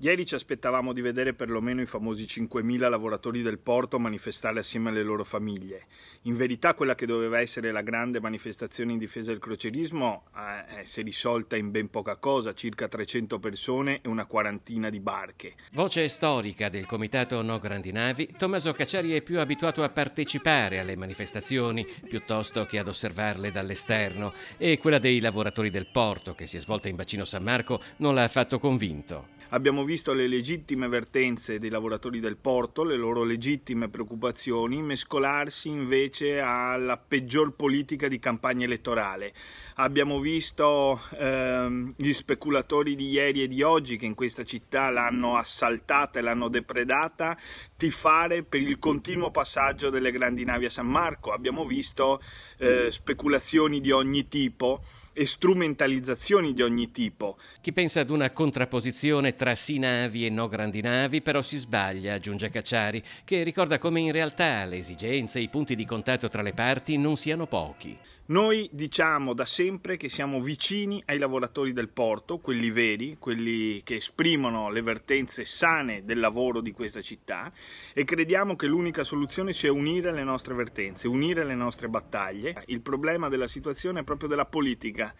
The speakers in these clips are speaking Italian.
Ieri ci aspettavamo di vedere perlomeno i famosi 5.000 lavoratori del porto manifestare assieme alle loro famiglie. In verità quella che doveva essere la grande manifestazione in difesa del crocerismo eh, eh si è risolta in ben poca cosa, circa 300 persone e una quarantina di barche. Voce storica del comitato No Grandi Navi, Tommaso Cacciari è più abituato a partecipare alle manifestazioni piuttosto che ad osservarle dall'esterno e quella dei lavoratori del porto che si è svolta in bacino San Marco non l'ha affatto convinto. Abbiamo visto le legittime vertenze dei lavoratori del porto, le loro legittime preoccupazioni, mescolarsi invece alla peggior politica di campagna elettorale. Abbiamo visto ehm, gli speculatori di ieri e di oggi che in questa città l'hanno assaltata e l'hanno depredata tifare per il continuo passaggio delle grandi navi a San Marco. Abbiamo visto eh, speculazioni di ogni tipo e strumentalizzazioni di ogni tipo. Chi pensa ad una contrapposizione tra sì navi e no grandi navi però si sbaglia, aggiunge Cacciari, che ricorda come in realtà le esigenze e i punti di contatto tra le parti non siano pochi. Noi diciamo da sempre che siamo vicini ai lavoratori del porto, quelli veri, quelli che esprimono le vertenze sane del lavoro di questa città e crediamo che l'unica soluzione sia unire le nostre vertenze, unire le nostre battaglie. Il problema della situazione è proprio della politica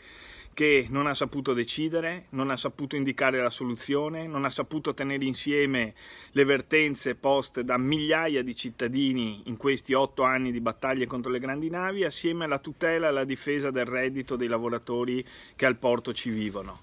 che non ha saputo decidere, non ha saputo indicare la soluzione, non ha saputo tenere insieme le vertenze poste da migliaia di cittadini in questi otto anni di battaglie contro le grandi navi, assieme alla tutela e alla difesa del reddito dei lavoratori che al porto ci vivono.